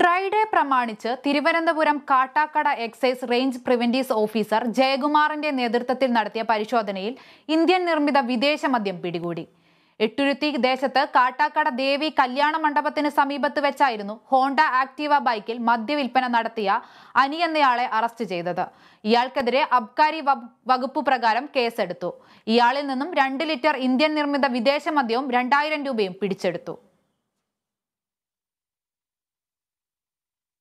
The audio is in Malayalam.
ഡ്രൈഡേ പ്രമാണിച്ച് Thiruvananthapuram Kattakada excise range preventive officer ജയകുമാറിന്റെ നേതൃത്വത്തിൽ നടത്തിയ പരിശോധനയിൽ ഇന്ത്യൻ നിർമ്മിത വിദേശ മദ്യം പിടികൂടി എട്ടുരുത്തി ദേശത്ത് കാട്ടാക്കട ദേവി കല്യാണ മണ്ഡപത്തിന് സമീപത്ത് വെച്ചായിരുന്നു ഹോണ്ട ആക്ടീവ ബൈക്കിൽ മദ്യവിൽപ്പന നടത്തിയ അനി എന്നയാളെ അറസ്റ്റ് ചെയ്തത് ഇയാൾക്കെതിരെ അബ്കാരി വകുപ്പ് പ്രകാരം കേസെടുത്തു ഇയാളിൽ നിന്നും രണ്ട് ലിറ്റർ ഇന്ത്യൻ നിർമ്മിത വിദേശ മദ്യവും രണ്ടായിരം രൂപയും പിടിച്ചെടുത്തു